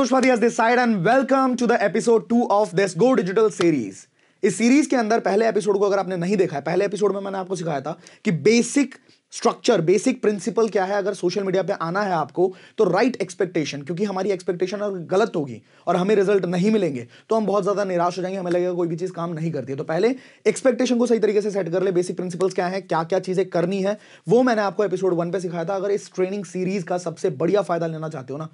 Ashutosh as and welcome to the episode 2 of this Go Digital series. इस series के अंदर पहले एपिसोड को अगर आपने नहीं देखा है पहले एपिसोड में मैंने आपको सिखाया था कि बेसिक स्ट्रक्चर बेसिक प्रिंसिपल क्या है अगर सोशल मीडिया पे आना है आपको तो राइट right एक्सपेक्टेशन क्योंकि हमारी एक्सपेक्टेशन अगर गलत होगी और हमें रिजल्ट नहीं मिलेंगे तो हम बहुत ज्यादा निराश हो जाएंगे हमें लगेगा कोई भी चीज काम नहीं करती है तो पहले एक्सपेक्टेशन को सही तरीके से सेट कर ले बेसिक प्रिंसिपल्स क्या है क्या क्या चीजें करनी है वो मैंने आपको एपिसोड वन पे सिखाया था अगर इस ट्रेनिंग सीरीज का सबसे बढ़िया फायदा लेना चाहते हो ना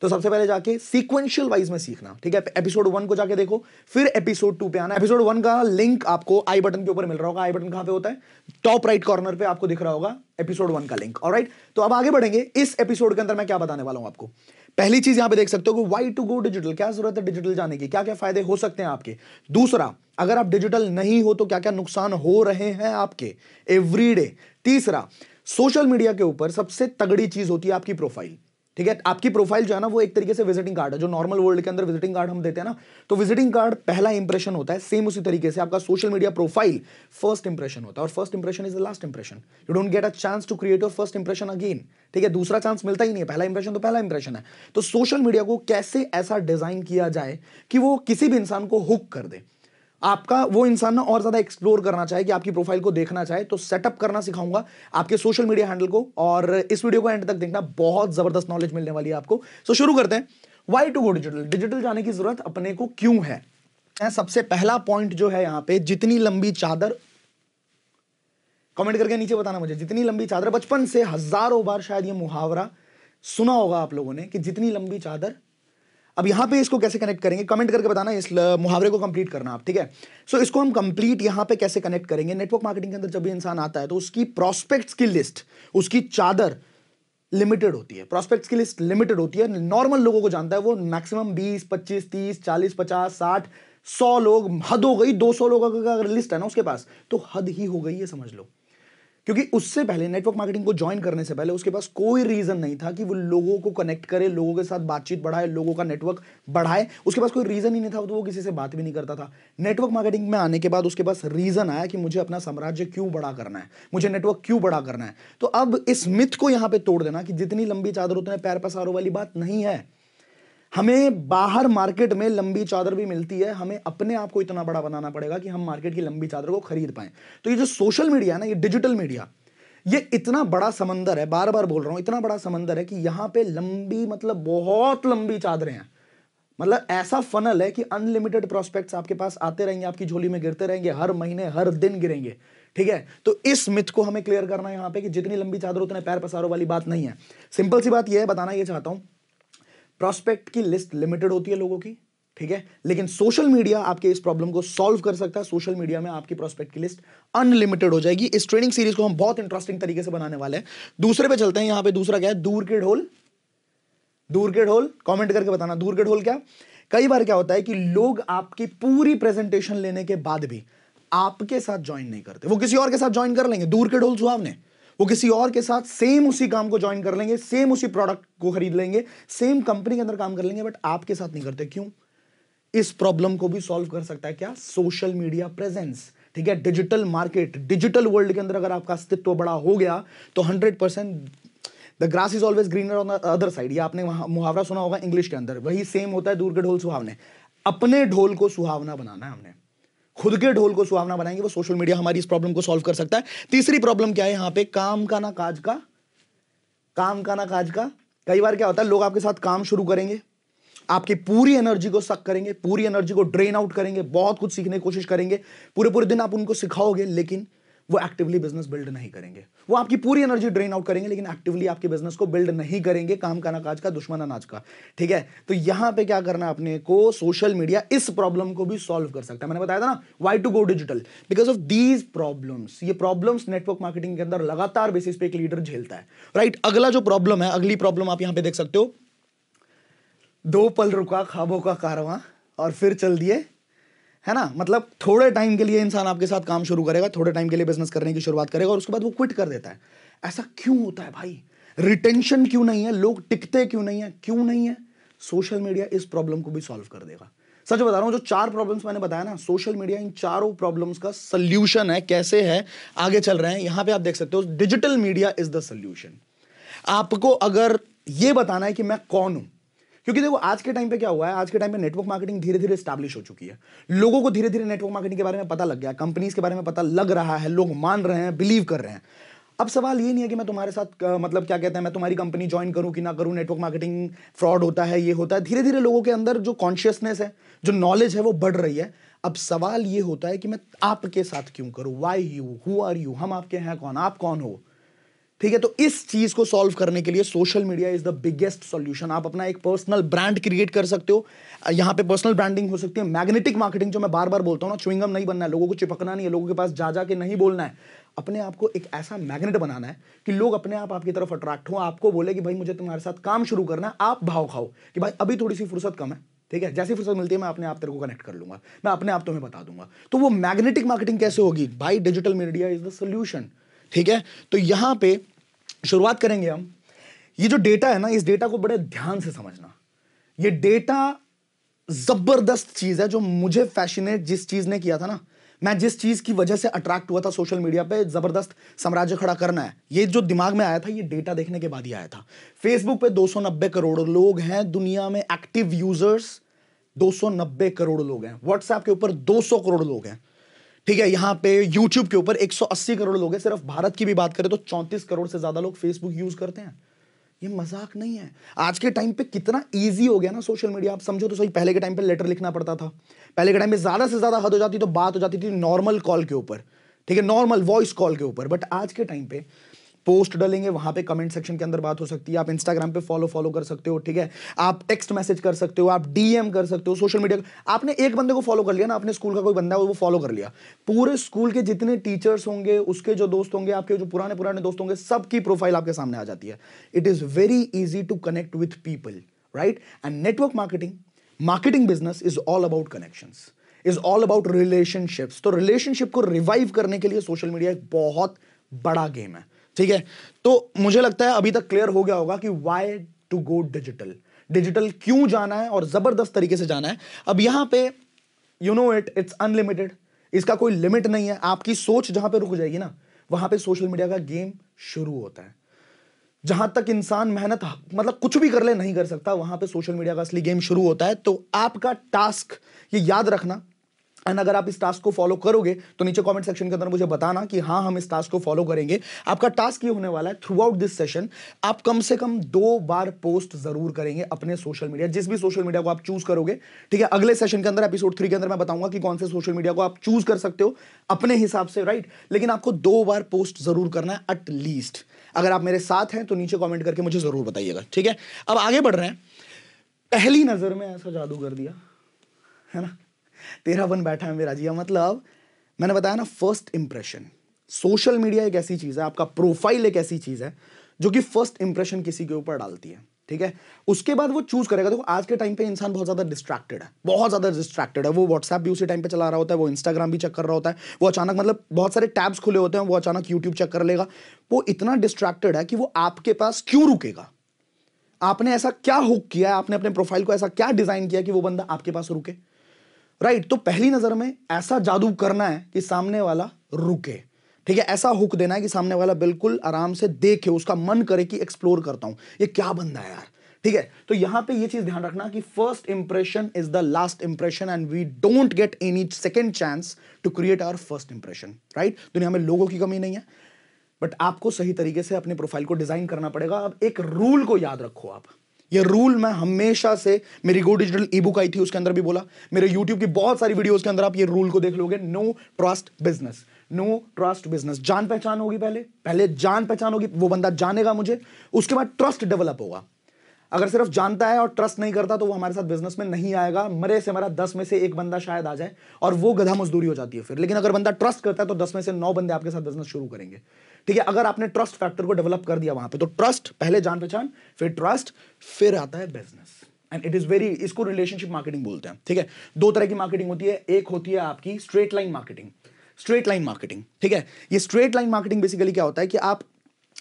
तो सबसे पहले जाके सीक्वेंशियल वाइज में सीखना ठीक है एपिसोड वन को जाके देखो फिर एपिसोड टू पे आना एपिसोड वन का लिंक आपको आई बटन के ऊपर मिल रहा होगा आई बटन कहां पे होता है टॉप राइट कॉर्नर पे आपको दिख रहा होगा एपिसोड वन का लिंक और राइट तो अब आगे बढ़ेंगे इस एपिसोड के अंदर मैं क्या बताने वाला हूं आपको पहली चीज यहां पे देख सकते हो वाई टू गो डिजिटल क्या जरूरत है डिजिटल जाने की क्या क्या फायदे हो सकते हैं आपके दूसरा अगर आप डिजिटल नहीं हो तो क्या क्या नुकसान हो रहे हैं आपके एवरीडे तीसरा सोशल मीडिया के ऊपर सबसे तगड़ी चीज होती है आपकी प्रोफाइल ठीक है आपकी प्रोफाइल जो है ना वो एक तरीके से विजिटिंग कार्ड है जो नॉर्मल वर्ल्ड के अंदर विजिटिंग कार्ड हम देते हैं ना तो विजिटिंग कार्ड पहला इंप्रेशन होता है सेम उसी तरीके से आपका social media profile first impression होता है और first impression is the last impression you don't get a chance to create your first impression again ठीक है दूसरा चांस मिलता ही नहीं है पहला इंप्रेशन तो पहला इंप्रेशन है तो सोशल मीडिया को कैसे ऐसा डिजाइन किया जाए कि वो किसी भी इंसान को हुक कर दे आपका वो इंसान ना और ज़्यादा एक्सप्लोर करना चाहे कि आपकी प्रोफाइल को देखना चाहे तो सेटअप करना सिखाऊंगा आपके सोशल मीडिया हैंडल को और इस वीडियो को एंड तक देखना बहुत ज़बरदस्त नॉलेज मिलने वाली है आपको सो so, शुरू करते हैं why to go digital digital जाने की ज़रूरत अपने को क्यों है सबसे पहला पॉइंट जो है यहां पे जितनी लंबी चादर कमेंट करके नीचे बताना मुझे जितनी लंबी चादर बचपन से हजारों बार शायद ये मुहावरा सुना होगा आप लोगों ने कि जितनी लंबी चादर अब यहां पे इसको कैसे कनेक्ट करेंगे कमेंट करके बताना इस मुहावरे को कंप्लीट करना आप ठीक है सो so, इसको हम कंप्लीट यहां पे कैसे कनेक्ट करेंगे नेटवर्क मार्केटिंग के अंदर जब भी इंसान आता है तो उसकी प्रोस्पेक्ट्स की लिस्ट उसकी चादर लिमिटेड होती है प्रोस्पेक्ट्स की लिस्ट लिमिटेड होती है नॉर्मल लोगों को जानता है वो मैक्सिमम बीस पच्चीस तीस चालीस पचास साठ सौ लोग हद हो गई दो सौ लोगों का अगर लिस्ट है ना उसके पास तो हद ही हो गई है समझ लो क्योंकि उससे पहले नेटवर्क मार्केटिंग को ज्वाइन करने से पहले उसके पास कोई रीजन नहीं था कि वो लोगों को कनेक्ट करे लोगों के साथ बातचीत बढ़ाए लोगों का नेटवर्क बढ़ाए उसके पास कोई रीजन ही नहीं था तो वो किसी से बात भी नहीं करता था नेटवर्क मार्केटिंग में आने के बाद उसके पास रीजन आया कि मुझे अपना साम्राज्य क्यों बड़ा करना है मुझे नेटवर्क क्यों बड़ा करना है तो अब इस मिथ को यहां पर तोड़ देना कि जितनी लंबी चादर उतने पैर पसारों वाली बात नहीं है हमें बाहर मार्केट में लंबी चादर भी मिलती है हमें अपने आप को इतना बड़ा बनाना पड़ेगा कि हम मार्केट की लंबी चादर को खरीद पाए तो ये जो सोशल मीडिया है ना ये डिजिटल मीडिया ये इतना बड़ा समंदर है बार बार बोल रहा हूं इतना बड़ा समंदर है कि यहां पे लंबी मतलब बहुत लंबी चादरें हैं मतलब ऐसा फनल है कि अनलिमिटेड प्रोस्पेक्ट्स आपके पास आते रहेंगे आपकी झोली में गिरते रहेंगे हर महीने हर दिन गिरेंगे ठीक है तो इस मिथ को हमें क्लियर करना है यहां पे कि जितनी लंबी चादर उतने पैर पसारों वाली बात नहीं है सिंपल सी बात यह है बताना ये चाहता हूं प्रोस्पेक्ट की लिस्ट लिमिटेड होती है लोगों की ठीक है लेकिन सोशल मीडिया आपके इस प्रॉब्लम को सॉल्व कर सकता है सोशल मीडिया में आपकी प्रोस्पेक्ट की लिस्ट अनलिमिटेड हो जाएगी इस ट्रेनिंग सीरीज को हम बहुत इंटरेस्टिंग तरीके से बनाने वाले हैं दूसरे पे चलते हैं यहां पे दूसरा क्या है दूर के ढोल दूर के ढोल कमेंट करके बताना दूर के ढोल क्या कई बार क्या होता है कि लोग आपकी पूरी प्रेजेंटेशन लेने के बाद भी आपके साथ ज्वाइन नहीं करते वो किसी और के साथ ज्वाइन कर लेंगे दूर के ढोल सुहावने वो किसी और के साथ सेम उसी काम को ज्वाइन कर लेंगे सेम उसी प्रोडक्ट को खरीद लेंगे सेम कंपनी के अंदर काम कर लेंगे बट आपके साथ नहीं करते क्यों इस प्रॉब्लम को भी सॉल्व कर सकता है क्या सोशल मीडिया प्रेजेंस ठीक है डिजिटल मार्केट डिजिटल वर्ल्ड के अंदर अगर आपका अस्तित्व बड़ा हो गया तो hundred percent the grass is always greener on the other side ये आपने मुहावरा सुना होगा इंग्लिश के अंदर वही सेम होता है दूर के ढोल सुहावने अपने ढोल को सुहावना बनाना है हमने खुद के ढोल को सुहावना बनाएंगे वो सोशल मीडिया हमारी इस प्रॉब्लम को सॉल्व कर सकता है तीसरी प्रॉब्लम क्या है यहाँ पे काम का ना काज का काम का ना काज का कई बार क्या होता है लोग आपके साथ काम शुरू करेंगे आपकी पूरी एनर्जी को सक करेंगे पूरी एनर्जी को ड्रेन आउट करेंगे बहुत कुछ सीखने की कोशिश करेंगे पूरे पूरे दिन आप उनको सिखाओगे लेकिन वो एक्टिवली बिजनेस बिल्ड नहीं करेंगे वो आपकी पूरी एनर्जी ड्रेन आउट करेंगे लेकिन एक्टिवली आपके बिजनेस को बिल्ड नहीं करेंगे काम का नाकाज का दुश्मन अनाज का ठीक है तो यहां पे क्या करना अपने को सोशल मीडिया इस प्रॉब्लम को भी सॉल्व कर सकता है मैंने बताया था ना why to go digital because of these problems ये प्रॉब्लम्स नेटवर्क मार्केटिंग के अंदर लगातार बेसिस पे एक लीडर झेलता है राइट right? अगला जो प्रॉब्लम है अगली प्रॉब्लम आप यहां पर देख सकते हो दो पल रुका खाबों का कारवा और फिर चल दिए है ना मतलब थोड़े टाइम के लिए इंसान आपके साथ काम शुरू करेगा थोड़े टाइम के लिए बिजनेस करने की शुरुआत करेगा और उसके बाद वो क्विट कर देता है ऐसा क्यों होता है भाई रिटेंशन क्यों नहीं है लोग टिकते क्यों नहीं है क्यों नहीं है सोशल मीडिया इस प्रॉब्लम को भी सॉल्व कर देगा सच बता रहा हूँ जो चार प्रॉब्लम्स मैंने बताया ना सोशल मीडिया इन चारों प्रॉब्लम्स का सोल्यूशन है कैसे है आगे चल रहे हैं यहाँ पे आप देख सकते हो digital media is the solution आपको अगर ये बताना है कि मैं कौन हूं क्योंकि देखो आज के टाइम पे क्या हुआ है आज के टाइम पे नेटवर्क मार्केटिंग धीरे धीरे स्टैब्लिश हो चुकी है लोगों को धीरे धीरे नेटवर्क मार्केटिंग के बारे में पता लग गया कंपनीज के बारे में पता लग रहा है लोग मान रहे हैं बिलीव कर रहे हैं अब सवाल ये नहीं है कि मैं तुम्हारे साथ मतलब क्या कहते हैं मैं तुम्हारी कंपनी ज्वाइन करूं कि ना करूं नेटवर्क मार्केटिंग फ्रॉड होता है ये होता है धीरे धीरे लोगों के अंदर जो कॉन्शियसनेस है जो नॉलेज है वो बढ़ रही है अब सवाल ये होता है कि मैं आपके साथ क्यों करूं why you who are you हम आपके हैं कौन आप कौन हो ठीक है तो इस चीज को सॉल्व करने के लिए social media is the biggest solution आप अपना एक पर्सनल ब्रांड क्रिएट कर सकते हो यहाँ पे पर्सनल ब्रांडिंग हो सकती है मैग्नेटिक मार्केटिंग जो मैं बार बार बोलता हूँ ना चुविंगम नहीं बनना है लोगों को चिपकना नहीं है लोगों के पास जा जा के नहीं बोलना है अपने आप को एक ऐसा मैग्नेट बनाना है कि लोग अपने आप आपकी तरफ अट्रैक्ट हो आपको बोले कि भाई मुझे तुम्हारे साथ काम शुरू करना है आप भाव खाओ कि भाई अभी थोड़ी सी फुर्सत कम है ठीक है जैसी फुर्सत मिलती है मैं अपने आप तेरे को कनेक्ट कर लूंगा मैं अपने आप तुम्हें बता दूंगा तो वो मैग्नेटिक मार्केटिंग कैसे होगी भाई digital media is the solution ठीक है तो यहां पे शुरुआत करेंगे हम ये जो डेटा है ना इस डेटा को बड़े ध्यान से समझना ये डेटा जबरदस्त चीज है जो मुझे फैशिनेट जिस चीज ने किया था ना मैं जिस चीज की वजह से अट्रैक्ट हुआ था सोशल मीडिया पे जबरदस्त साम्राज्य खड़ा करना है ये जो दिमाग में आया था ये डेटा देखने के बाद ही आया था फेसबुक पे 290 करोड़ लोग हैं दुनिया में एक्टिव यूजर्स 290 करोड़ लोग हैं व्हाट्सएप के ऊपर 200 करोड़ लोग हैं ठीक है यहाँ पे YouTube के ऊपर 180 करोड़ लोग हैं सिर्फ भारत की भी बात करें तो 34 करोड़ से ज्यादा लोग फेसबुक यूज करते हैं ये मजाक नहीं है आज के टाइम पे कितना इजी हो गया ना सोशल मीडिया आप समझो तो सही पहले के टाइम पे लेटर लिखना पड़ता था पहले के टाइम पे ज्यादा से ज्यादा हद हो जाती तो बात हो जाती थी नॉर्मल कॉल के ऊपर ठीक है नॉर्मल वॉइस कॉल के ऊपर बट आज के टाइम पे पोस्ट डालेंगे वहां पे कमेंट सेक्शन के अंदर बात हो सकती है आप इंस्टाग्राम पे फॉलो फॉलो कर सकते हो ठीक है आप टेक्स्ट मैसेज कर सकते हो आप डीएम कर सकते हो सोशल मीडिया आपने एक बंदे को फॉलो कर लिया ना अपने स्कूल का कोई बंदा है वो फॉलो कर लिया पूरे स्कूल के जितने टीचर्स होंगे उसके जो दोस्त होंगे आपके जो पुराने पुराने दोस्त होंगे सबकी प्रोफाइल आपके सामने आ जाती है it is very easy to connect with people right and network marketing marketing business is all about connection is all about relationships तो रिलेशनशिप को रिवाइव करने के लिए सोशल मीडिया एक बहुत बड़ा गेम है ठीक है तो मुझे लगता है अभी तक क्लियर हो गया होगा कि why to go digital digital क्यों जाना है और जबरदस्त तरीके से जाना है अब यहां पे you know it it's unlimited इसका कोई लिमिट नहीं है आपकी सोच जहां पे रुक जाएगी ना वहां पे सोशल मीडिया का गेम शुरू होता है जहां तक इंसान मेहनत मतलब कुछ भी कर ले नहीं कर सकता वहां पे सोशल मीडिया का असली गेम शुरू होता है तो आपका टास्क ये याद रखना एंड अगर आप इस टास्क को फॉलो करोगे तो नीचे कमेंट सेक्शन के अंदर मुझे बताना कि हाँ हम इस टास्क को फॉलो करेंगे आपका टास्क ये होने वाला है थ्रू आउट दिस सेशन आप कम से कम दो बार पोस्ट जरूर करेंगे अपने सोशल मीडिया जिस भी सोशल मीडिया को आप चूज करोगे ठीक है अगले सेशन के अंदर एपिसोड थ्री के अंदर मैं बताऊंगा कि कौन से सोशल मीडिया को आप चूज कर सकते हो अपने हिसाब से राइट लेकिन आपको दो बार पोस्ट जरूर करना है एटलीस्ट अगर आप मेरे साथ हैं तो नीचे कॉमेंट करके मुझे जरूर बताइएगा ठीक है अब आगे बढ़ रहे हैं पहली नजर में ऐसा जादू कर दिया है ना तेरा बन बैठा है मेरा जी मतलब मैंने बताया ना फर्स्ट इंप्रेशन सोशल मीडिया एक ऐसी चीज़ है आपका प्रोफाइल एक ऐसी चीज़ है जो कि फर्स्ट इंप्रेशन किसी के ऊपर डालती है ठीक है उसके बाद वो चूज करेगा देखो आज के टाइम पे इंसान बहुत ज्यादा डिस्ट्रैक्टेड है बहुत ज्यादा डिस्ट्रैक्टेड है वो व्हाट्सएप भी उसी टाइम पे चला रहा होता है वो इंस्टाग्राम भी चेक कर रहा होता है वो अचानक मतलब बहुत सारे टैब्स खुले होते हैं वो अचानक यूट्यूब चेक कर लेगा वो इतना डिस्ट्रैक्टेड है कि वो आपके पास क्यों रुकेगा आपने ऐसा क्या हुक किया आपने अपने प्रोफाइल को ऐसा क्या डिजाइन किया कि वो बंदा आपके पास रुके राइट right, तो पहली नजर में ऐसा जादू करना है कि सामने वाला रुके ठीक है ऐसा हुक देना है कि सामने वाला बिल्कुल आराम से देखे उसका मन करे कि एक्सप्लोर करता हूं ये क्या बंदा है यार ठीक है तो यहां पे ये चीज ध्यान रखना कि first impression is the last impression and we don't get any second chance to create our first impression right दुनिया में लोगों की कमी नहीं है बट आपको सही तरीके से अपने प्रोफाइल को डिजाइन करना पड़ेगा अब एक रूल को याद रखो आप ये रूल मैं हमेशा से मेरी गो डिजिटल ई बुक आई थी उसके अंदर भी बोला मेरे यूट्यूब की बहुत सारी वीडियोस के अंदर आप ये रूल को देख लोगे no trust business no trust business जान पहचान होगी पहले पहले जान पहचान होगी वो बंदा जानेगा मुझे उसके बाद ट्रस्ट डेवलप होगा अगर सिर्फ जानता है और ट्रस्ट नहीं करता तो वो हमारे साथ बिजनेस में नहीं आएगा मरे से मरा दस में से एक बंदा शायद आ जाए और वो गधा मजदूरी हो जाती है फिर लेकिन अगर बंदा ट्रस्ट करता है तो दस में से नौ बंदे आपके साथ बिजनेस शुरू करेंगे ठीक है अगर आपने ट्रस्ट फैक्टर को डेवलप कर दिया वहां पे तो ट्रस्ट पहले जान पहचान फिर ट्रस्ट फिर आता है business and it is very इसको रिलेशनशिप मार्केटिंग बोलते हैं ठीक है दो तरह की मार्केटिंग होती है एक होती है आपकी straight line marketing straight line marketing ठीक है ये स्ट्रेट लाइन मार्केटिंग बेसिकली क्या होता है कि आप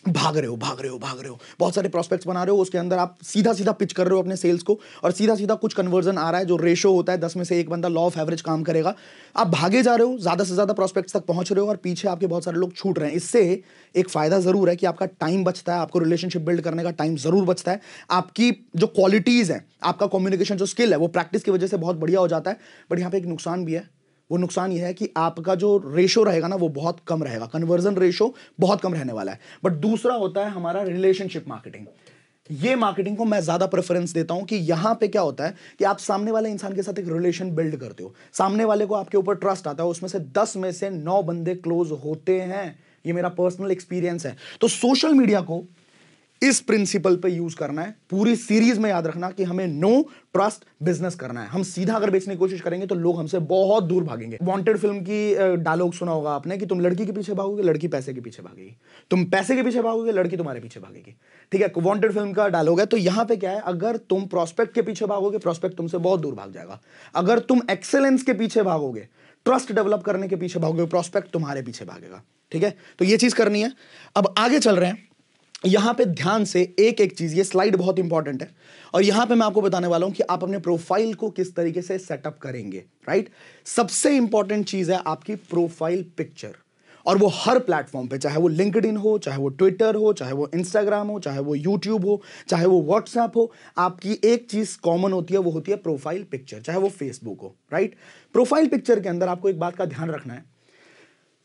भाग रहे हो भाग रहे हो भाग रहे हो बहुत सारे प्रोस्पेक्ट्स बना रहे हो उसके अंदर आप सीधा सीधा पिच कर रहे हो अपने सेल्स को और सीधा सीधा कुछ कन्वर्जन आ रहा है जो रेशो होता है दस में से एक बंदा लॉ ऑफ एवरेज काम करेगा आप भागे जा रहे हो ज़्यादा से ज़्यादा प्रोस्पेक्ट्स तक पहुंच रहे हो और पीछे आपके बहुत सारे लोग छूट रहे हैं इससे एक फ़ायदा ज़रूर है कि आपका टाइम बचता है आपको रिलेशनशिप बिल्ड करने का टाइम ज़रूर बचता है आपकी जो क्वालिटीज़ हैं आपका कम्युनिकेशन जो स्किल है वो प्रैक्टिस की वजह से बहुत बढ़िया हो जाता है बट यहाँ पर एक नुकसान भी है वो नुकसान ये है कि आपका जो रेशो रहेगा ना वो बहुत कम रहेगा कन्वर्जन रेशो बहुत कम रहने वाला है बट दूसरा होता है हमारा रिलेशनशिप मार्केटिंग ये मार्केटिंग को मैं ज़्यादा प्रेफरेंस देता हूं कि यहां पे क्या होता है कि आप सामने वाले इंसान के साथ एक रिलेशन बिल्ड करते हो सामने वाले को आपके ऊपर ट्रस्ट आता है उसमें से दस में से नौ बंदे क्लोज होते हैं ये मेरा पर्सनल एक्सपीरियंस है तो सोशल मीडिया को इस प्रिंसिपल पे यूज करना है पूरी सीरीज में याद रखना कि हमें नो ट्रस्ट बिजनेस करना है हम सीधा अगर बेचने की कोशिश करेंगे तो लोग हमसे बहुत दूर भागेंगे वांटेड फिल्म की डायलॉग सुना होगा आपने कि तुम लड़की के पीछे भागोगे लड़की पैसे के पीछे भागेगी तुम पैसे के पीछे भागोगे लड़की तुम्हारे पीछे भागेगी ठीक है वॉन्टेड फिल्म का डायलॉग है तो यहां पर क्या है अगर तुम प्रोस्पेक्ट के पीछे भागोगे प्रोस्पेक्ट तुमसे बहुत दूर भाग जाएगा अगर तुम एक्सेलेंस के पीछे भागोगे ट्रस्ट डेवलप करने के पीछे भागोगे प्रोस्पेक्ट तुम्हारे पीछे भागेगा ठीक है तो ये चीज करनी है अब आगे चल रहे हैं यहाँ पे ध्यान से एक एक चीज़ ये स्लाइड बहुत इंपॉर्टेंट है और यहाँ पे मैं आपको बताने वाला हूँ कि आप अपने प्रोफाइल को किस तरीके से सेटअप करेंगे राइट सबसे इंपॉर्टेंट चीज़ है आपकी प्रोफाइल पिक्चर और वो हर प्लेटफॉर्म पे चाहे वो लिंकड हो चाहे वो ट्विटर हो चाहे वो इंस्टाग्राम हो चाहे वो यूट्यूब हो चाहे वो व्हाट्सएप हो आपकी एक चीज़ कॉमन होती है वो होती है प्रोफाइल पिक्चर चाहे वो फेसबुक हो राइट प्रोफाइल पिक्चर के अंदर आपको एक बात का ध्यान रखना है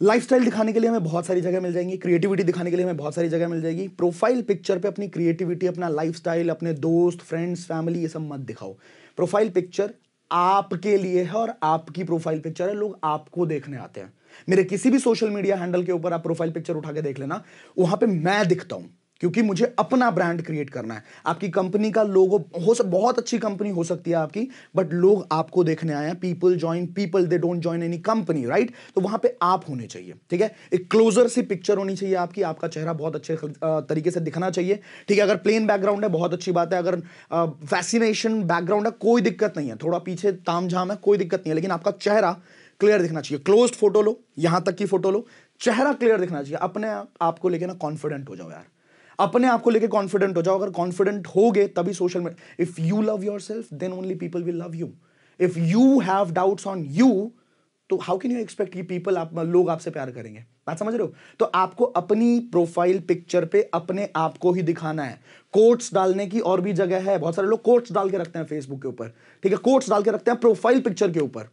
लाइफस्टाइल दिखाने के लिए हमें बहुत सारी जगह मिल जाएंगी क्रिएटिविटी दिखाने के लिए हमें बहुत सारी जगह मिल जाएगी प्रोफाइल पिक्चर पे अपनी क्रिएटिविटी अपना लाइफस्टाइल अपने दोस्त फ्रेंड्स फैमिली ये सब मत दिखाओ प्रोफाइल पिक्चर आपके लिए है और आपकी प्रोफाइल पिक्चर है लोग आपको देखने आते हैं मेरे किसी भी सोशल मीडिया हैंडल के ऊपर आप प्रोफाइल पिक्चर उठा के देख लेना वहां पे मैं दिखता हूं क्योंकि मुझे अपना ब्रांड क्रिएट करना है आपकी कंपनी का लोगो हो सक बहुत अच्छी कंपनी हो सकती है आपकी बट लोग आपको देखने आए हैं people join people they don't join any company right तो वहां पे आप होने चाहिए ठीक है एक क्लोजर सी पिक्चर होनी चाहिए आपकी आपका चेहरा बहुत अच्छे तरीके से दिखना चाहिए ठीक है अगर प्लेन बैकग्राउंड है बहुत अच्छी बात है अगर फैसिनेशन बैकग्राउंड है कोई दिक्कत नहीं है थोड़ा पीछे ताम झाम है कोई दिक्कत नहीं है लेकिन आपका चेहरा क्लियर दिखना चाहिए क्लोज फोटो लो यहां तक की फोटो लो चेहरा क्लियर दिखना चाहिए अपने आपको लेके ना कॉन्फिडेंट हो जाओ यार अपने आप को लेकर कॉन्फिडेंट हो जाओ अगर कॉन्फिडेंट हो गए तभी social media if you love yourself then only people will love you if you have doubts on you तो हाउ कैन यू एक्सपेक्ट कि पीपल आप लोग आपसे प्यार करेंगे बात समझ रहे हो तो आपको अपनी प्रोफाइल पिक्चर पे अपने आप को ही दिखाना है कोट्स डालने की और भी जगह है बहुत सारे लोग कोट्स डाल के रखते हैं फेसबुक के ऊपर ठीक है कोट्स डाल के रखते हैं प्रोफाइल पिक्चर के ऊपर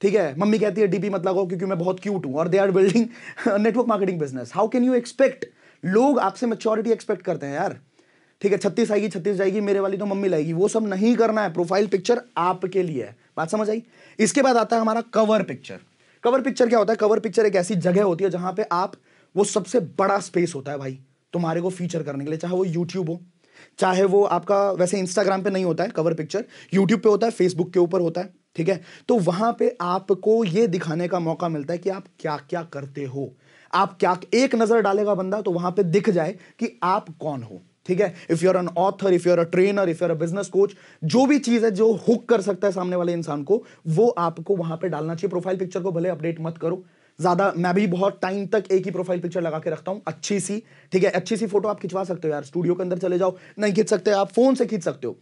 ठीक है मम्मी कहती है डीपी मत लगाओ क्योंकि मैं बहुत क्यूट हूं और they are building network marketing business how can you expect लोग आपसे मेच्योरिटी एक्सपेक्ट करते हैं यार ठीक है छत्तीस आएगी छत्तीस जाएगी मेरे वाली तो मम्मी लाएगी वो सब नहीं करना है प्रोफाइल पिक्चर आपके लिए है बात समझ आई इसके बाद आता है हमारा कवर पिक्चर कवर पिक्चर क्या होता है कवर पिक्चर एक ऐसी जगह होती है जहां पे आप वो सबसे बड़ा स्पेस होता है भाई तुम्हारे को फीचर करने के लिए चाहे वो यूट्यूब हो चाहे वो आपका वैसे इंस्टाग्राम पे नहीं होता है कवर पिक्चर यूट्यूब पे होता है फेसबुक के ऊपर होता है ठीक है तो वहां पे आपको ये दिखाने का मौका मिलता है कि आप क्या क्या करते हो आप क्या एक नजर डालेगा बंदा तो वहां पे दिख जाए कि आप कौन हो ठीक है if you're an author if you're a trainer if you're a business coach जो भी चीज है जो हुक कर सकता है सामने वाले इंसान को वो आपको वहां पे डालना चाहिए प्रोफाइल पिक्चर को भले अपडेट मत करो ज्यादा मैं भी बहुत टाइम तक एक ही प्रोफाइल पिक्चर लगा के रखता हूं अच्छी सी ठीक है अच्छी सी फोटो आप खिंचवा सकते हो यार स्टूडियो के अंदर चले जाओ नहीं खींच सकते आप फोन से खींच सकते हो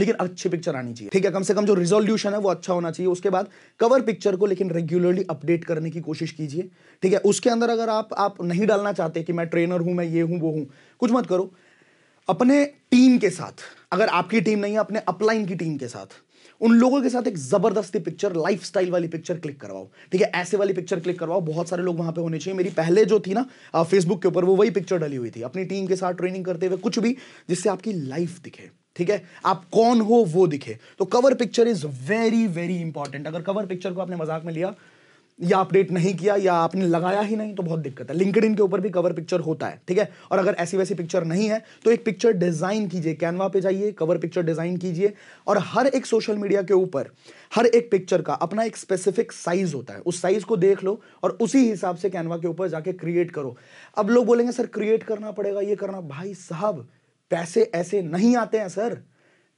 लेकिन अच्छी पिक्चर आनी चाहिए ठीक है कम से कम जो रिजोल्यूशन है वो अच्छा होना चाहिए उसके बाद कवर पिक्चर को लेकिन रेगुलरली अपडेट करने की कोशिश कीजिए ठीक है उसके अंदर अगर आप आप नहीं डालना चाहते कि मैं ट्रेनर हूं मैं ये हूं वो हूं कुछ मत करो अपने टीम के साथ अगर आपकी टीम नहीं है अपने अपलाइन की टीम के साथ उन लोगों के साथ एक जबरदस्ती पिक्चर लाइफ वाली पिक्चर क्लिक करवाओ ठीक है ऐसे वाली पिक्चर क्लिक करवाओ बहुत सारे लोग वहां पे होने चाहिए मेरी पहले जो थी ना फेसबुक के ऊपर वो वही पिक्चर डली हुई थी अपनी टीम के साथ ट्रेनिंग करते हुए कुछ भी जिससे आपकी लाइफ दिखे ठीक है आप कौन हो वो दिखे तो cover picture is very very important अगर कवर पिक्चर को आपने मजाक में लिया या अपडेट नहीं किया या आपने लगाया ही नहीं तो बहुत दिक्कत है लिंकड के ऊपर भी कवर पिक्चर होता है ठीक है और अगर ऐसी वैसी पिक्चर नहीं है तो एक पिक्चर डिजाइन कीजिए कैनवा पे जाइए कवर पिक्चर डिजाइन कीजिए और हर एक सोशल मीडिया के ऊपर हर एक पिक्चर का अपना एक स्पेसिफिक साइज होता है उस साइज को देख लो और उसी हिसाब से कैनवा के ऊपर जाके क्रिएट करो अब लोग बोलेंगे सर क्रिएट करना पड़ेगा ये करना भाई साहब पैसे ऐसे नहीं आते हैं सर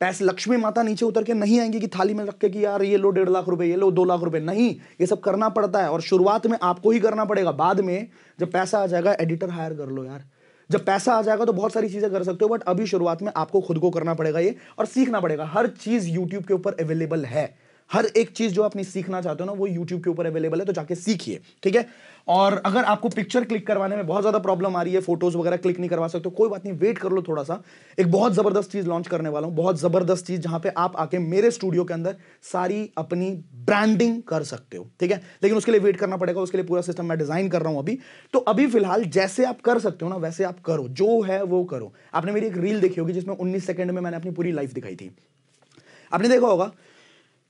पैसे लक्ष्मी माता नीचे उतर के नहीं आएंगे कि थाली में रख के कि यार ये लो डेढ़ लाख रुपए ये लो दो लाख रुपए नहीं ये सब करना पड़ता है और शुरुआत में आपको ही करना पड़ेगा बाद में जब पैसा आ जाएगा एडिटर हायर कर लो यार जब पैसा आ जाएगा तो बहुत सारी चीजें कर सकते हो बट अभी शुरुआत में आपको खुद को करना पड़ेगा ये और सीखना पड़ेगा हर चीज यूट्यूब के ऊपर अवेलेबल है हर एक चीज जो आपने सीखना चाहते हो ना वो यूट्यूब के ऊपर अवेलेबल है तो जाके सीखिए ठीक है और अगर आपको पिक्चर क्लिक करवाने में बहुत ज्यादा प्रॉब्लम आ रही है फोटोज वगैरह क्लिक नहीं करवा सकते कोई बात नहीं वेट कर लो थोड़ा सा एक बहुत जबरदस्त चीज लॉन्च करने वाला हूं बहुत जबरदस्त चीज जहां पे आप आके मेरे स्टूडियो के अंदर सारी अपनी ब्रांडिंग कर सकते हो ठीक है लेकिन उसके लिए वेट करना पड़ेगा उसके लिए पूरा सिस्टम मैं डिजाइन कर रहा हूं अभी तो अभी फिलहाल जैसे आप कर सकते हो ना वैसे आप करो जो है वो करो आपने मेरी एक रील देखी होगी जिसमें उन्नीस सेकंड में मैंने अपनी पूरी लाइफ दिखाई थी आपने देखा होगा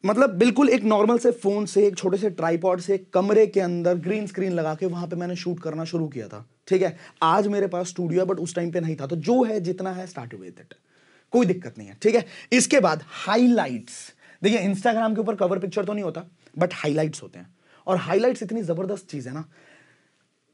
मतलब बिल्कुल एक नॉर्मल से फ़ोन से एक छोटे से ट्राईपॉड से कमरे के अंदर ग्रीन स्क्रीन लगा के वहां पे मैंने शूट करना शुरू किया था ठीक है आज मेरे पास स्टूडियो है बट उस टाइम पे नहीं था तो जो है जितना है स्टार्ट विद इट कोई दिक्कत नहीं है ठीक है इसके बाद हाईलाइट्स देखिए इंस्टाग्राम के ऊपर कवर पिक्चर तो नहीं होता बट हाईलाइट्स होते हैं और हाईलाइट्स इतनी ज़बरदस्त चीज़ है ना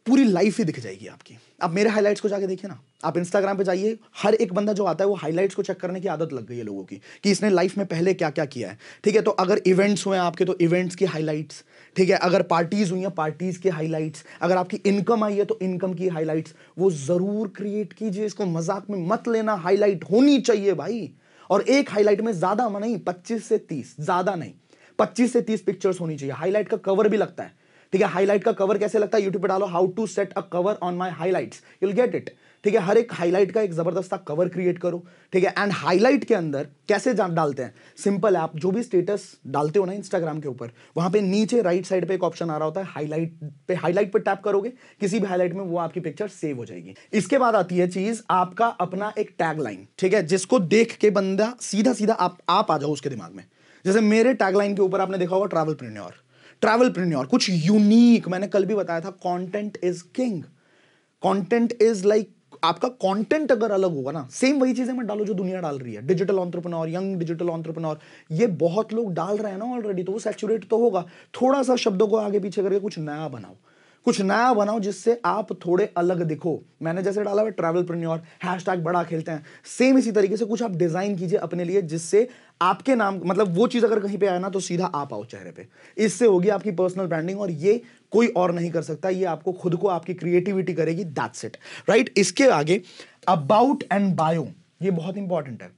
पूरी लाइफ ही दिख जाएगी आपकी आप मेरे हाईलाइट्स को जाके देखिए ना आप इंस्टाग्राम पे जाइए हर एक बंदा जो आता है वो हाईलाइट्स को चेक करने की आदत लग गई है लोगों की कि इसने लाइफ में पहले क्या क्या किया है ठीक है तो अगर इवेंट्स हुए आपके तो इवेंट्स की हाईलाइट्स ठीक है अगर पार्टीज़ हुई हैं पार्टीज़ की हाईलाइट्स अगर आपकी इनकम आई है तो इनकम की हाईलाइट्स वो ज़रूर क्रिएट कीजिए इसको मजाक में मत लेना हाईलाइट होनी चाहिए भाई और एक हाईलाइट में ज़्यादा नहीं पच्चीस से तीस ज़्यादा नहीं पच्चीस से तीस पिक्चर्स होनी चाहिए हाईलाइट का कवर भी लगता है ठीक है हाईलाइट का कवर कैसे लगता है यूट्यूब पे डालो how to set a cover on my highlights you'll get it ठीक है हर एक हाईलाइट का एक जबरदस्त कवर क्रिएट करो ठीक है एंड हाईलाइट के अंदर कैसे डालते हैं सिंपल आप जो भी स्टेटस डालते हो ना इंस्टाग्राम के ऊपर वहां पे नीचे राइट साइड पे एक ऑप्शन आ रहा होता है हाईलाइट पे हाईलाइट पे टैप करोगे किसी भी हाईलाइट में वो आपकी पिक्चर सेव हो जाएगी इसके बाद आती है चीज आपका अपना एक टैगलाइन ठीक है जिसको देख के बंदा सीधा सीधा आप आप आ जाओ उसके दिमाग में जैसे मेरे टैगलाइन के ऊपर आपने देखा होगा ट्रैवल प्रिन्योर ट्रैवल प्रेन्योर कुछ यूनिक मैंने कल भी बताया था content is king content is like आपका कंटेंट अगर अलग होगा ना सेम वही चीजें मैं डालो जो दुनिया डाल रही है digital entrepreneur young digital entrepreneur ये बहुत लोग डाल रहे हैं ना ऑलरेडी तो वो सेचुरेट तो होगा थोड़ा सा शब्दों को आगे पीछे करके कुछ नया बनाओ कुछ नया बनाओ जिससे आप थोड़े अलग दिखो मैंने जैसे डाला हुआ ट्रैवल प्रेन्योर हैश बड़ा खेलते हैं सेम इसी तरीके से कुछ आप डिजाइन कीजिए अपने लिए जिससे आपके नाम मतलब वो चीज़ अगर कहीं पे आए ना तो सीधा आप आओ चेहरे पे इससे होगी आपकी पर्सनल ब्रांडिंग और ये कोई और नहीं कर सकता ये आपको खुद को आपकी क्रिएटिविटी करेगी दैट्स इट राइट इसके आगे अबाउट एंड बायो ये बहुत इंपॉर्टेंट है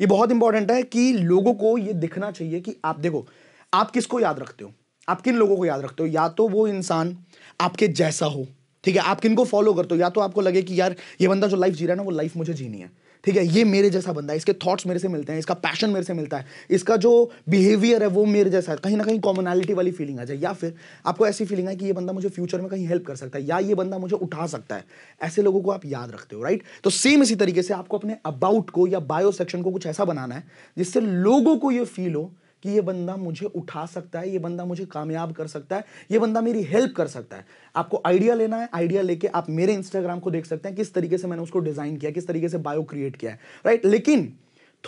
ये बहुत इंपॉर्टेंट है कि लोगों को ये दिखना चाहिए कि आप देखो आप किसको याद रखते हो आप किन लोगों को याद रखते हो या तो वो इंसान आपके जैसा हो ठीक है आप किन को फॉलो करते हो या तो आपको लगे कि यार ये बंदा जो लाइफ जी रहा है ना वो लाइफ मुझे जीनी है ठीक है ये मेरे जैसा बंदा है इसके थॉट्स मेरे से मिलते हैं इसका पैशन मेरे से मिलता है इसका जो बिहेवियर है वो मेरे जैसा है कहीं ना कहीं कॉमनैलिटी वाली फीलिंग आ जाए या फिर आपको ऐसी फीलिंग है कि ये बंदा मुझे फ्यूचर में कहीं हेल्प कर सकता है या ये बंदा मुझे उठा सकता है ऐसे लोगों को आप याद रखते हो राइट तो सेम इसी तरीके से आपको अपने अबाउट को या बायो सेक्शन को कुछ ऐसा बनाना है जिससे लोगों को ये फील हो कि ये बंदा मुझे उठा सकता है ये बंदा मुझे कामयाब कर सकता है ये बंदा मेरी हेल्प कर सकता है आपको आइडिया लेना है आइडिया लेके आप मेरे इंस्टाग्राम को देख सकते हैं किस तरीके से मैंने उसको डिजाइन किया किस तरीके से बायो क्रिएट किया है राइट लेकिन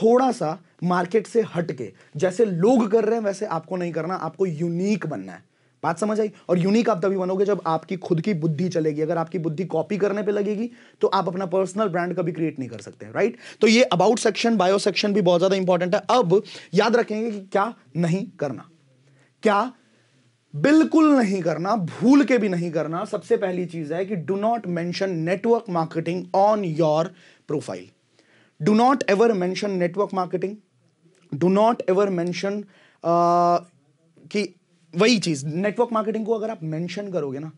थोड़ा सा मार्केट से हटके जैसे लोग कर रहे हैं वैसे आपको नहीं करना आपको यूनिक बनना है बात समझ आई और यूनिक आप तभी बनोगे जब आपकी खुद की बुद्धि चलेगी अगर आपकी बुद्धि कॉपी करने पे लगेगी तो आप अपना पर्सनल ब्रांड कभी क्रिएट नहीं कर सकते राइट तो ये अबाउट सेक्शन बायो सेक्शन भी बहुत ज्यादा इंपॉर्टेंट है अब याद रखेंगे कि क्या नहीं करना क्या बिल्कुल नहीं करना भूल के भी नहीं करना सबसे पहली चीज है कि do not mention network marketing on your profile do not ever mention network marketing do not ever mention कि वही चीज नेटवर्क मार्केटिंग को अगर आप मेंशन करोगे ना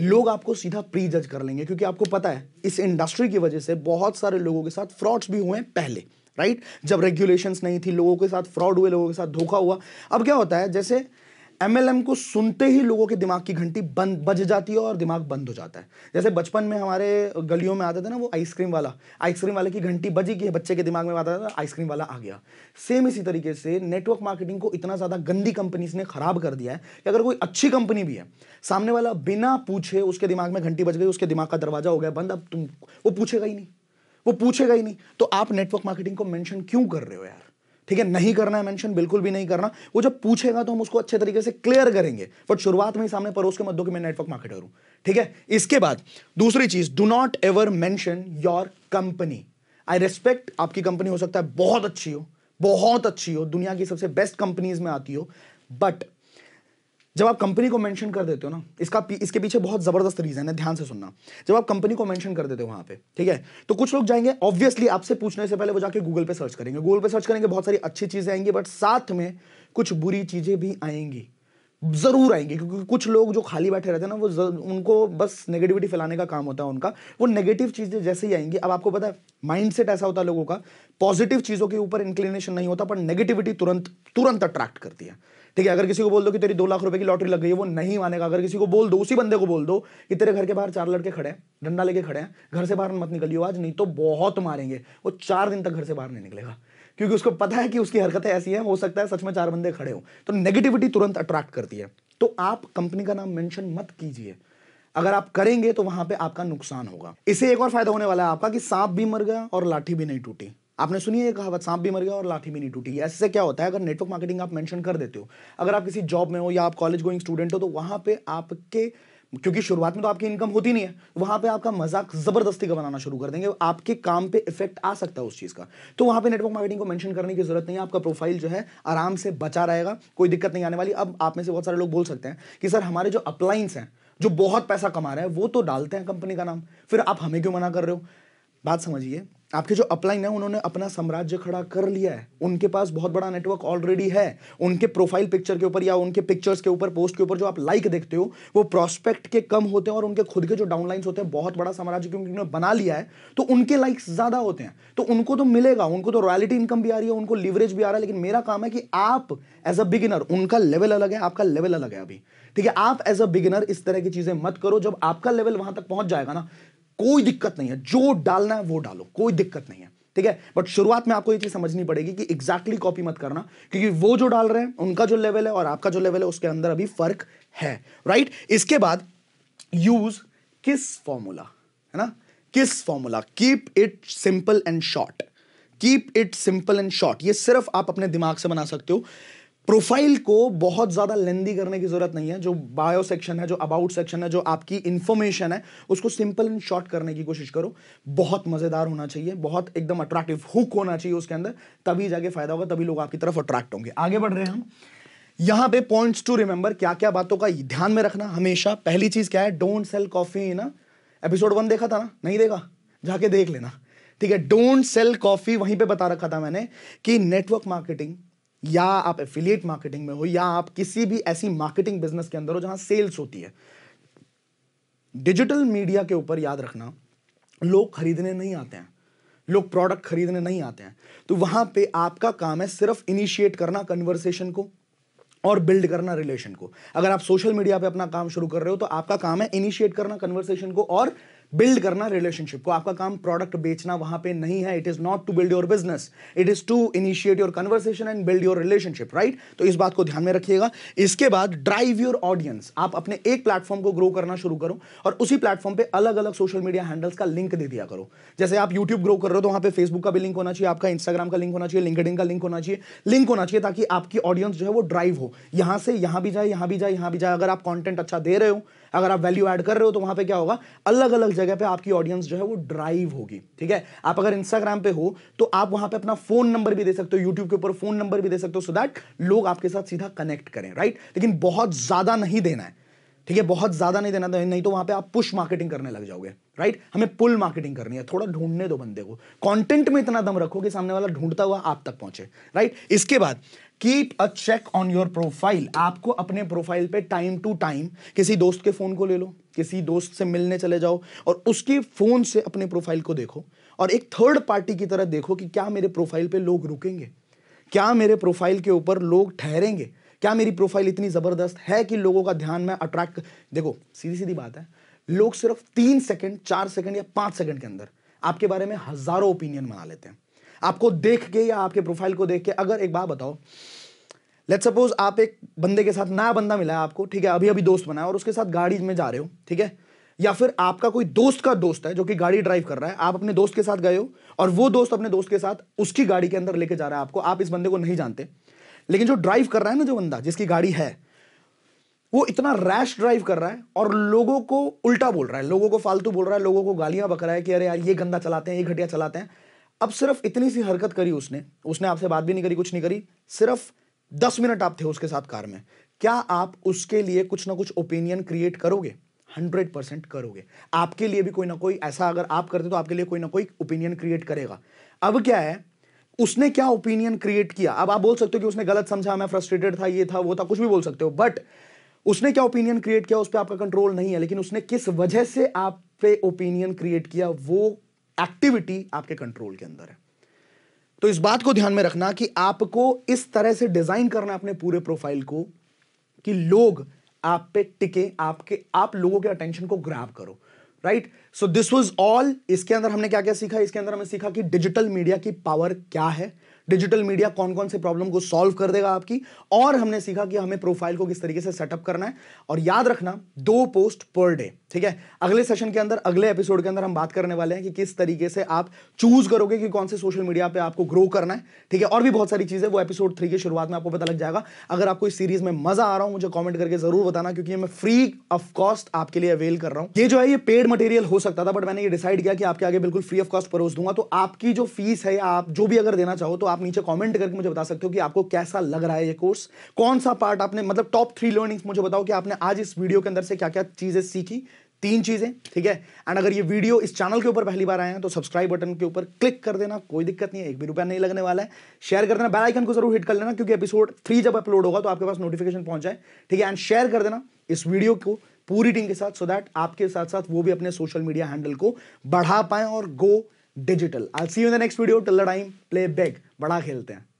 लोग आपको सीधा प्री जज कर लेंगे क्योंकि आपको पता है इस इंडस्ट्री की वजह से बहुत सारे लोगों के साथ फ्रॉड्स भी हुए हैं पहले राइट जब रेगुलेशंस नहीं थी लोगों के साथ फ्रॉड हुए लोगों के साथ धोखा हुआ अब क्या होता है जैसे एमएलएम को सुनते ही लोगों के दिमाग की घंटी बंद बज जाती है और दिमाग बंद हो जाता है जैसे बचपन में हमारे गलियों में आता था ना वो आइसक्रीम वाला आइसक्रीम वाले की घंटी बजी है बच्चे के दिमाग में आता था आइसक्रीम वाला आ गया सेम इसी तरीके से नेटवर्क मार्केटिंग को इतना ज़्यादा गंदी कंपनीज ने ख़राब कर दिया है कि अगर कोई अच्छी कंपनी भी है सामने वाला बिना पूछे उसके दिमाग में घंटी बज गई उसके दिमाग का दरवाज़ा हो गया बंद अब तुम वो पूछेगा ही नहीं वो पूछेगा ही नहीं तो आप नेटवर्क मार्केटिंग को मैंशन क्यों कर रहे हो यार ठीक है नहीं करना है मेंशन बिल्कुल भी नहीं करना वो जब पूछेगा तो हम उसको अच्छे तरीके से क्लियर करेंगे बट शुरुआत में ही सामने परोस के मत दो कि मैं नेटवर्क मार्केटर हूं ठीक है इसके बाद दूसरी चीज do not ever mention your company I respect आपकी कंपनी हो सकता है बहुत अच्छी हो बहुत अच्छी हो दुनिया की सबसे बेस्ट कंपनीज में आती हो बट जब आप कंपनी को मेंशन कर देते हो ना इसका इसके पीछे बहुत ज़बरदस्त रीज़न है ध्यान से सुनना जब आप कंपनी को मेंशन कर देते हो वहां पे ठीक है तो कुछ लोग जाएंगे ऑब्वियसली आपसे पूछने से पहले वो जाके गूगल पे सर्च करेंगे गूगल पे सर्च करेंगे बहुत सारी अच्छी चीज़ें आएंगी बट साथ में कुछ बुरी चीज़ें भी आएंगी ज़रूर आएंगी क्योंकि कुछ लोग जो खाली बैठे रहते हैं ना वो उनको बस नेगेटिविटी फैलाने का काम होता है उनका वो नेगेटिव चीज़ें जैसे ही आएंगी अब आपको पता है माइंडसेट ऐसा होता है लोगों का पॉजिटिव चीज़ों के ऊपर इंक्लिनेशन नहीं होता पर नेगेटिविटी तुरंत तुरंत अट्रैक्ट करती है ठीक है अगर किसी को बोल दो कि तेरी दो लाख रुपए की लॉटरी लग गई है वो नहीं मानेगा अगर किसी को बोल दो उसी बंदे को बोल दो कि तेरे घर के बाहर चार लड़के खड़े हैं डंडा लेके खड़े हैं घर से बाहर मत निकलियो आज नहीं तो बहुत मारेंगे वो चार दिन तक घर से बाहर नहीं निकलेगा क्योंकि उसको पता है कि उसकी हरकतें ऐसी हैं हो सकता है सच में चार बंदे खड़े हो तो नेगेटिविटी तुरंत अट्रैक्ट करती है तो आप कंपनी का नाम मेंशन मत कीजिए अगर आप करेंगे तो वहां पे आपका नुकसान होगा इसे एक और फायदा होने वाला है आपका कि सांप भी मर गया और लाठी भी नहीं टूटी आपने सुनी है कहावत सांप भी मर गया और लाठी भी नहीं टूटी ऐसे क्या होता है अगर नेटवर्क मार्केटिंग आप मेंशन कर देते हो अगर आप किसी जॉब में हो या आप कॉलेज गोइंग स्टूडेंट हो तो वहाँ पे आपके क्योंकि शुरुआत में तो आपकी इनकम होती नहीं है वहां पे आपका मजाक जबरदस्ती का बनाना शुरू कर देंगे आपके काम पे इफेक्ट आ सकता है उस चीज का तो वहां पे नेटवर्क मार्केटिंग को मेंशन करने की जरूरत नहीं है आपका प्रोफाइल जो है आराम से बचा रहेगा कोई दिक्कत नहीं आने वाली अब आप में से बहुत सारे लोग बोल सकते हैं कि सर हमारे जो अप्लाइंस हैं जो बहुत पैसा कमा रहे हैं वो तो डालते हैं कंपनी का नाम फिर आप हमें क्यों मना कर रहे हो बात समझिए आपके जो अपलाइन है उन्होंने अपना साम्राज्य खड़ा कर लिया है उनके पास बहुत बड़ा नेटवर्क ऑलरेडी है उनके प्रोफाइल पिक्चर के ऊपर या उनके पिक्चर्स के ऊपर पोस्ट के ऊपर जो आप लाइक देखते हो वो प्रोस्पेक्ट के कम होते हैं और उनके खुद के जो डाउनलाइंस होते हैं बहुत बड़ा साम्राज्य क्योंकि उन्होंने बना लिया है तो उनके लाइक्स ज्यादा होते हैं तो उनको तो मिलेगा उनको तो रॉयलिटी इनकम भी आ रही है उनको लिवरेज भी आ रहा है लेकिन मेरा काम है कि आप एज अ बिगिनर उनका लेवल अलग है आपका लेवल अलग है अभी ठीक है आप एज अ बिगिनर इस तरह की चीजें मत करो जब आपका लेवल वहां तक पहुंच जाएगा ना कोई दिक्कत नहीं है जो डालना है वो डालो कोई दिक्कत नहीं है ठीक है बट शुरुआत में आपको ये चीज समझनी पड़ेगी कि एग्जैक्टली कॉपी मत करना क्योंकि वो जो डाल रहे हैं उनका जो लेवल है और आपका जो लेवल है उसके अंदर अभी फर्क है राइट इसके बाद यूज किस फॉर्मूला है ना KISS formula keep it simple and short keep it simple and short ये सिर्फ आप अपने दिमाग से बना सकते हो प्रोफाइल को बहुत ज़्यादा लेंदी करने की ज़रूरत नहीं है जो बायो सेक्शन है जो अबाउट सेक्शन है जो आपकी इन्फॉर्मेशन है उसको सिंपल एंड शॉर्ट करने की कोशिश करो बहुत मज़ेदार होना चाहिए बहुत एकदम अट्रैक्टिव हुक होना चाहिए उसके अंदर तभी जाके फायदा होगा तभी लोग आपकी तरफ अट्रैक्ट होंगे आगे बढ़ रहे हैं हम यहाँ पे पॉइंट्स टू रिमेंबर क्या क्या बातों का ध्यान में रखना हमेशा पहली चीज़ क्या है don't sell coffee in episode one देखा था ना नहीं देखा जाके देख लेना ठीक है डोंट सेल कॉफ़ी वहीं पे बता रखा था मैंने कि नेटवर्क मार्केटिंग या आप एफिलिएट मार्केटिंग में हो या आप किसी भी ऐसी मार्केटिंग बिजनेस के अंदर हो जहां सेल्स होती है डिजिटल मीडिया के ऊपर याद रखना लोग खरीदने नहीं आते हैं लोग प्रोडक्ट खरीदने नहीं आते हैं तो वहां पे आपका काम है सिर्फ इनिशिएट करना कन्वर्सेशन को और बिल्ड करना रिलेशन को अगर आप सोशल मीडिया पे अपना काम शुरू कर रहे हो तो आपका काम है इनिशिएट करना कन्वर्सेशन को और बिल्ड करना रिलेशनशिप को आपका काम प्रोडक्ट बेचना वहां पे नहीं है it is not to build your business it is to initiate your conversation and build your relationship right तो इस बात को ध्यान में रखिएगा इसके बाद ड्राइव योर ऑडियंस आप अपने एक प्लेटफॉर्म को ग्रो करना शुरू करो और उसी प्लेटफॉर्म पे अलग अलग सोशल मीडिया हैंडल्स का लिंक दे दिया करो जैसे आप यूट्यूब ग्रो कर रहे हो तो वहां पे फेसबुक का भी लिंक होना चाहिए आपका इंस्टाग्राम का लिंक होना चाहिए लिंकड का लिंक होना चाहिए लिंक होना चाहिए ताकि आपकी ऑडियंस जो है वो ड्राइव हो यहां से यहां भी जाए यहां भी जाए यहां भी जाए अगर आप कॉन्टेंट अच्छा दे रहे हो अगर आप वैल्यू ऐड कर रहे हो तो वहां पे क्या होगा अलग अलग जगह पे आपकी ऑडियंस जो है वो ड्राइव होगी ठीक है आप अगर इंस्टाग्राम पे हो तो आप वहां पे अपना फोन नंबर भी दे सकते हो यूट्यूब के ऊपर फोन नंबर भी दे सकते हो सो दैट लोग आपके साथ सीधा कनेक्ट करें राइट लेकिन बहुत ज्यादा नहीं देना है ठीक है बहुत ज्यादा नहीं देना नहीं तो वहां पे आप पुश मार्केटिंग करने लग जाओगे राइट हमें पुल मार्केटिंग करनी है थोड़ा ढूंढने दो बंदे को कंटेंट में इतना दम रखो कि सामने वाला ढूंढता हुआ आप तक पहुंचे राइट इसके बाद keep a check on your profile आपको अपने प्रोफाइल पे टाइम टू टाइम किसी दोस्त के फ़ोन को ले लो किसी दोस्त से मिलने चले जाओ और उसके फ़ोन से अपने प्रोफाइल को देखो और एक थर्ड पार्टी की तरह देखो कि क्या मेरे प्रोफाइल पे लोग रुकेंगे क्या मेरे प्रोफाइल के ऊपर लोग ठहरेंगे क्या मेरी प्रोफाइल इतनी ज़बरदस्त है कि लोगों का ध्यान मैं अट्रैक्ट देखो सीधी सीधी बात है लोग सिर्फ तीन सेकेंड चार सेकेंड या पांच सेकेंड के अंदर आपके बारे में हज़ारों ओपिनियन बना लेते हैं आपको देख के या आपके प्रोफाइल को देख के अगर एक बात बताओ लेट सपोज आप एक बंदे के साथ नया बंदा मिला है आपको ठीक है अभी अभी दोस्त बनाया और उसके साथ गाड़ी में जा रहे हो ठीक है या फिर आपका कोई दोस्त का दोस्त है जो कि गाड़ी ड्राइव कर रहा है आप अपने दोस्त के साथ गए हो और वो दोस्त अपने दोस्त के साथ उसकी गाड़ी के अंदर लेके जा रहा है आपको आप इस बंदे को नहीं जानते लेकिन जो ड्राइव कर रहा है ना जो बंदा जिसकी गाड़ी है वो इतना रैश ड्राइव कर रहा है और लोगों को उल्टा बोल रहा है लोगों को फालतू बोल रहा है लोगों को गालियां बक रहा है कि अरे यार ये गंदा चलाते हैं ये घटिया चलाते हैं अब सिर्फ इतनी सी हरकत करी उसने उसने आपसे बात भी नहीं करी कुछ नहीं करी सिर्फ दस मिनट आप थे उसके साथ कार में क्या आप उसके लिए कुछ ना कुछ ओपिनियन क्रिएट करोगे हंड्रेड परसेंट करोगे आपके लिए भी कोई ना कोई ऐसा अगर आप करते तो आपके लिए कोई ना कोई ओपिनियन क्रिएट करेगा अब क्या है उसने क्या ओपिनियन क्रिएट किया अब आप बोल सकते हो कि उसने गलत समझा मैं फ्रस्ट्रेटेड था ये था वो था कुछ भी बोल सकते हो बट उसने क्या ओपिनियन क्रिएट किया उस पर आपका कंट्रोल नहीं है लेकिन उसने किस वजह से आप पे ओपिनियन क्रिएट किया वो एक्टिविटी आपके कंट्रोल के अंदर है तो इस बात को ध्यान में रखना कि आपको इस तरह से डिजाइन करना अपने पूरे प्रोफाइल को कि लोग आप पे टिके आपके आप लोगों के अटेंशन को ग्रैब करो right so this was all इसके अंदर हमने क्या क्या सीखा इसके अंदर हमने सीखा कि डिजिटल मीडिया की पावर क्या है डिजिटल मीडिया कौन कौन से प्रॉब्लम को सॉल्व कर देगा आपकी और हमने सीखा कि हमें प्रोफाइल को किस तरीके से सेटअप करना है और याद रखना दो पोस्ट पर डे ठीक है अगले सेशन के अंदर अगले एपिसोड के अंदर हम बात करने वाले हैं कि किस तरीके से आप चूज करोगे कि कौन से सोशल मीडिया पे आपको ग्रो करना है ठीक है और भी बहुत सारी चीजें वो एपिसोड थ्री की शुरुआत में आपको पता लग जाएगा अगर आपको इस सीरीज में मजा आ रहा हूं मुझे कॉमेंट करके जरूर बताना क्योंकि मैं फ्री ऑफ कॉस्ट आपके लिए अवेल कर रहा हूं ये जो है ये पेड मटेरियल हो सकता था बट मैंने ये डिसाइड किया कि आपके आगे बिल्कुल फ्री ऑफ कॉस्ट परोस दूंगा तो आपकी जो फीस है आप जो भी अगर देना चाहो तो आप आप नीचे कमेंट करके मुझे बता सकते हो कि आपको कैसा लग रहा है ये कोर्स कौन सा पार्ट आपने मतलब टॉप थ्री लर्निंग्स मुझे बताओ कि आपने आज इस वीडियो के अंदर से क्या क्या चीज़ें सीखी तीन चीज़ें ठीक है एंड अगर ये वीडियो इस चैनल के ऊपर पहली बार आए हैं तो सब्सक्राइब बटन के ऊपर क्लिक कर देना कोई दिक्कत नहीं है एक भी रुपया नहीं लगने वाला है शेयर कर देना बेल आइकन को जरूर हिट कर लेना क्योंकि एपिसोड थ्री जब अपलोड होगा तो आपके पास नोटिफिकेशन पहुंच जाए ठीक है एंड शेयर कर देना इस वीडियो को पूरी टीम के साथ सो so दैट आपके साथ साथ वो भी अपने सोशल मीडिया हैंडल को बढ़ा पाए और go digital I see you the next video till the time play back बड़ा खेलते हैं